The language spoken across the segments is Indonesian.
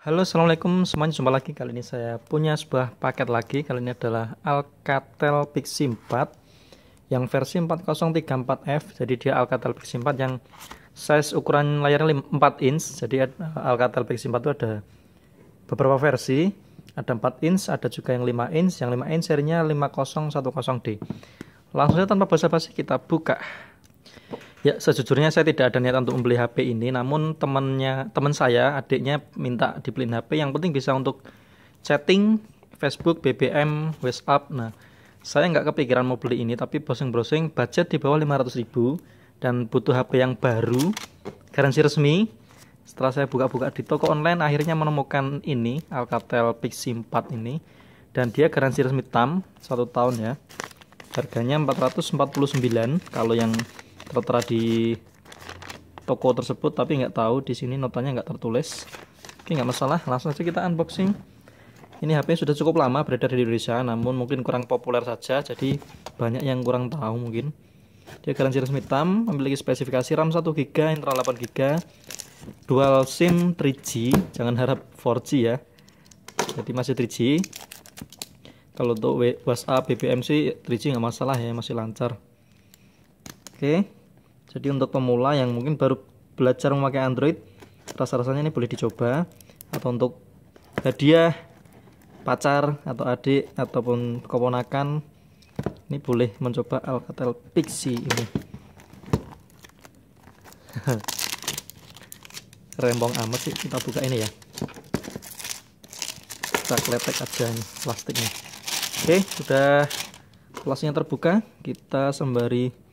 Halo, assalamualaikum semuanya. Jumpa lagi kali ini saya punya sebuah paket lagi. Kali ini adalah Alcatel Pixie 4 yang versi 4034F. Jadi dia Alcatel Pixie 4 yang size ukuran layarnya 4 inch. Jadi eh, Alcatel Pixie 4 itu ada beberapa versi. Ada 4 inch, ada juga yang 5 inch. Yang 5 inch serinya 5010D. Langsung saja tanpa basa-basi kita buka. Ya, sejujurnya saya tidak ada niat untuk membeli HP ini, namun temannya, teman saya, adiknya minta dibeliin HP yang penting bisa untuk chatting, Facebook, BBM, WhatsApp. Nah, saya nggak kepikiran mau beli ini, tapi browsing-browsing budget di bawah 500 ribu dan butuh HP yang baru, garansi resmi. Setelah saya buka-buka di toko online, akhirnya menemukan ini, Alcatel Pixi 4 ini, dan dia garansi resmi TAM, satu tahun ya. Harganya 449, kalau yang tertera di toko tersebut tapi nggak tahu di sini notanya nggak tertulis oke nggak masalah langsung aja kita unboxing ini HP sudah cukup lama beredar di Indonesia namun mungkin kurang populer saja jadi banyak yang kurang tahu mungkin dia garansi resmi hitam memiliki spesifikasi RAM 1GB internal 8GB dual SIM 3G jangan harap 4G ya jadi masih 3G kalau untuk WhatsApp BBM sih 3G nggak masalah ya masih lancar oke jadi untuk pemula yang mungkin baru belajar memakai Android rasa-rasanya ini boleh dicoba atau untuk hadiah pacar atau adik ataupun keponakan ini boleh mencoba Alcatel Pixie ini rembong amat sih kita buka ini ya kita kletek aja ini plastiknya oke sudah kelasnya terbuka kita sembari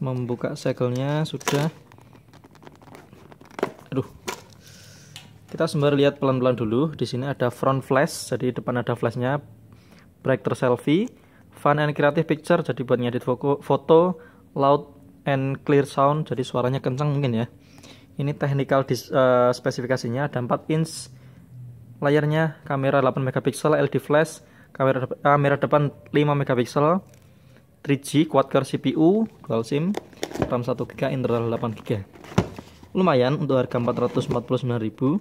membuka segelnya sudah aduh kita sembari lihat pelan-pelan dulu di sini ada front flash jadi depan ada flashnya brighter selfie fun and creative picture jadi buat ngedit foto loud and clear sound jadi suaranya kencang mungkin ya ini technical dis, uh, spesifikasinya ada 4 inch layarnya kamera 8 megapiksel LD flash kamera eh, kamera depan 5 megapiksel 3G quad core CPU dual SIM RAM 1GB internal 8GB lumayan untuk harga 449.000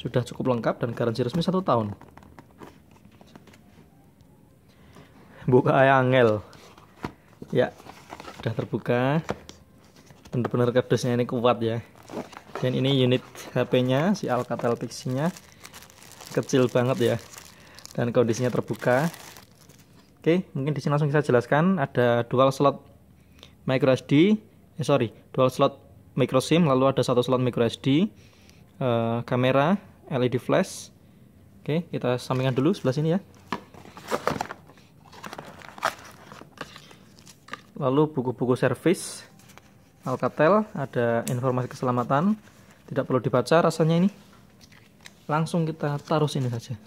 sudah cukup lengkap dan garansi resmi 1 tahun buka ya angel ya sudah terbuka Benar-benar kardusnya ini kuat ya dan ini unit HP nya si Alcatel Pixie nya kecil banget ya dan kondisinya terbuka Oke, mungkin di sini langsung saya jelaskan ada dual slot micro SD, eh, sorry, dual slot micro SIM, lalu ada satu slot micro SD, eh, kamera, LED flash. Oke, kita sampingkan dulu sebelah sini ya. Lalu buku-buku service, Alcatel ada informasi keselamatan, tidak perlu dibaca rasanya ini. Langsung kita taruh sini saja.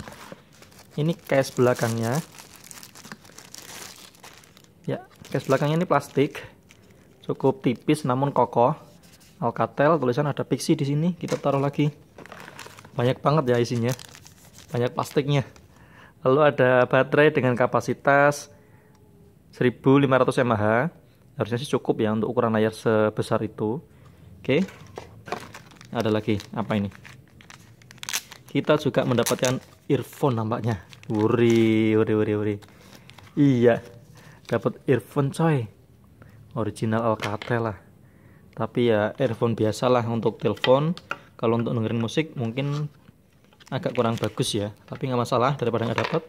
Ini case belakangnya ya case belakangnya ini plastik cukup tipis namun kokoh Alcatel tulisan ada pixi di sini kita taruh lagi banyak banget ya isinya banyak plastiknya lalu ada baterai dengan kapasitas 1500 mAh harusnya sih cukup ya untuk ukuran layar sebesar itu oke ada lagi apa ini kita juga mendapatkan earphone nampaknya wuri wuri wuri wuri iya dapat earphone coy original Alcatel lah tapi ya earphone biasalah untuk telepon kalau untuk dengerin musik mungkin agak kurang bagus ya tapi nggak masalah daripada nggak dapat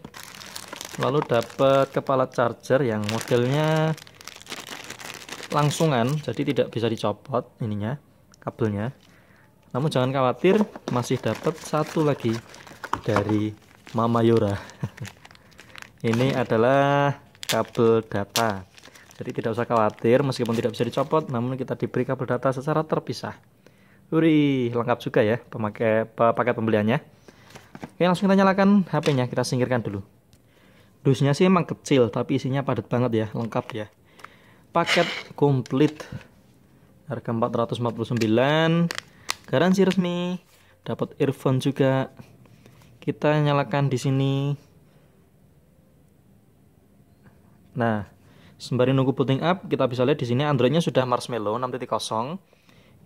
lalu dapat kepala charger yang modelnya langsungan jadi tidak bisa dicopot ininya kabelnya namun jangan khawatir masih dapat satu lagi dari Mama Yura ini adalah kabel data. Jadi tidak usah khawatir meskipun tidak bisa dicopot namun kita diberi kabel data secara terpisah. Uri, lengkap juga ya pemakai paket pembeliannya. Oke, langsung kita nyalakan HP-nya, kita singkirkan dulu. Dusnya sih emang kecil, tapi isinya padat banget ya, lengkap ya. Paket komplit. Harga 449. Garansi resmi. Dapat earphone juga. Kita nyalakan di sini Nah, sembari nunggu booting up, kita bisa lihat di sini Androidnya sudah Marshmallow 6.0.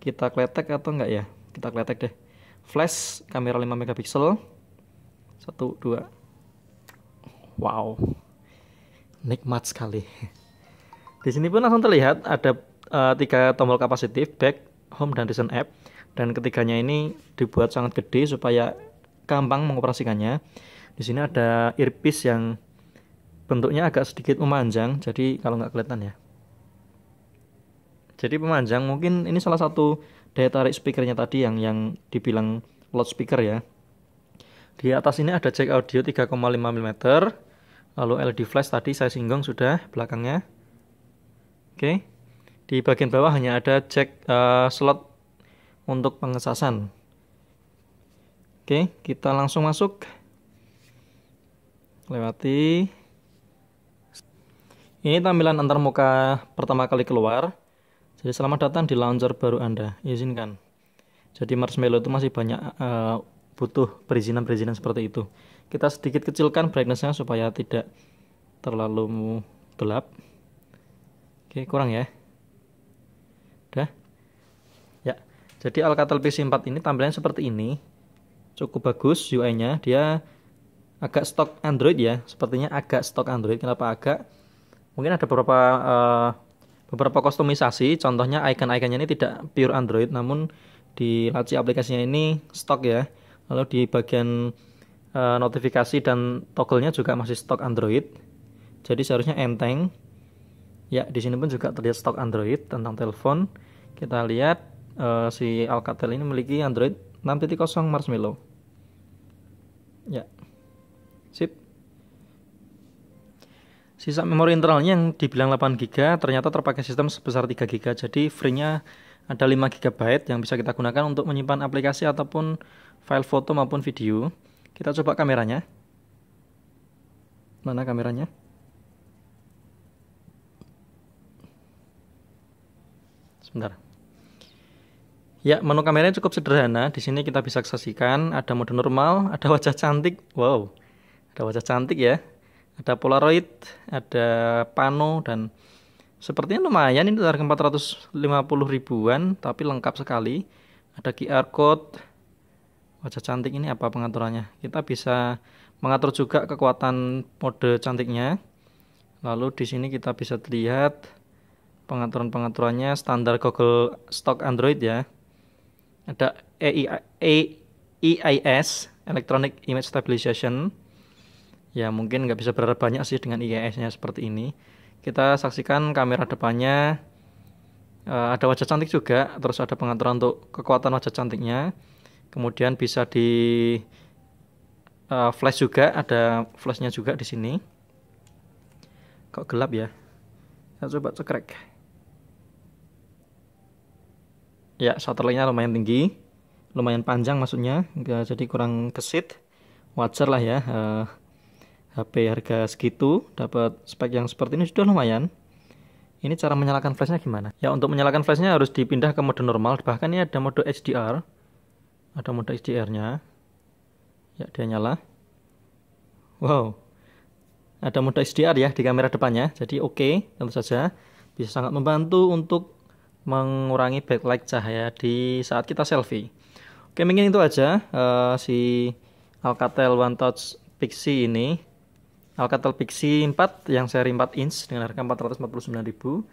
Kita kletek atau enggak ya? Kita kletek deh. Flash kamera 5 megapiksel. 1 2. Wow. Nikmat sekali. Di sini pun langsung terlihat ada uh, tiga tombol kapasitif, back, home dan recent app. Dan ketiganya ini dibuat sangat gede supaya gampang mengoperasikannya. Di sini ada earpiece yang bentuknya agak sedikit memanjang jadi kalau nggak kelihatan ya jadi pemanjang mungkin ini salah satu daya tarik speakernya tadi yang yang dibilang loudspeaker ya di atas ini ada jack audio 3,5 mm lalu LED flash tadi saya singgung sudah belakangnya oke di bagian bawah hanya ada jack uh, slot untuk pengesasan oke kita langsung masuk lewati ini tampilan antarmuka pertama kali keluar. Jadi selamat datang di launcher baru Anda. Izinkan. Jadi Marshmallow itu masih banyak uh, butuh perizinan-perizinan seperti itu. Kita sedikit kecilkan brightnessnya supaya tidak terlalu gelap. Oke, kurang ya. Dah. Ya. Jadi Alcatel PC4 ini tampilannya seperti ini. Cukup bagus UI-nya. Dia agak stok Android ya. Sepertinya agak stok Android. Kenapa agak? mungkin ada beberapa uh, beberapa kostumisasi contohnya icon-iconnya ini tidak pure Android namun di laci aplikasinya ini stok ya lalu di bagian uh, notifikasi dan toggle-nya juga masih stok Android jadi seharusnya enteng ya di sini pun juga terlihat stok Android tentang telepon kita lihat uh, si Alcatel ini memiliki Android 6.0 Marshmallow ya Sisa memori internalnya yang dibilang 8 GB ternyata terpakai sistem sebesar 3 GB. Jadi free-nya ada 5 GB yang bisa kita gunakan untuk menyimpan aplikasi ataupun file foto maupun video. Kita coba kameranya. Mana kameranya? Sebentar. Ya, menu kameranya cukup sederhana. Di sini kita bisa saksikan ada mode normal, ada wajah cantik. Wow. Ada wajah cantik ya ada Polaroid, ada Pano dan sepertinya lumayan ini harga 450 ribuan tapi lengkap sekali. Ada QR code. Wajah cantik ini apa pengaturannya? Kita bisa mengatur juga kekuatan mode cantiknya. Lalu di sini kita bisa lihat pengaturan-pengaturannya standar Google stock Android ya. Ada EIS, e Electronic Image Stabilization ya mungkin nggak bisa berharap banyak sih dengan IIS-nya seperti ini. Kita saksikan kamera depannya uh, ada wajah cantik juga, terus ada pengaturan untuk kekuatan wajah cantiknya. Kemudian bisa di uh, flash juga, ada flashnya juga di sini. Kok gelap ya? Saya coba cekrek. Ya, satelitnya lumayan tinggi, lumayan panjang maksudnya, nggak jadi kurang kesit. Wajar lah ya. Uh, HP harga segitu dapat spek yang seperti ini sudah lumayan ini cara menyalakan flashnya gimana ya untuk menyalakan flashnya harus dipindah ke mode normal bahkan ini ada mode HDR ada mode HDR nya ya dia nyala wow ada mode HDR ya di kamera depannya jadi oke okay, tentu saja bisa sangat membantu untuk mengurangi backlight cahaya di saat kita selfie oke mungkin itu aja uh, si Alcatel One Touch Pixie ini Alcatel pixi 4 yang seri 4 inch dengan harga 449.000.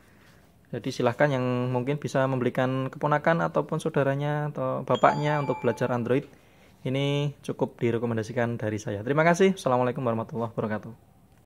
Jadi silahkan yang mungkin bisa membelikan keponakan ataupun saudaranya atau bapaknya untuk belajar Android. Ini cukup direkomendasikan dari saya. Terima kasih. Assalamualaikum warahmatullahi wabarakatuh.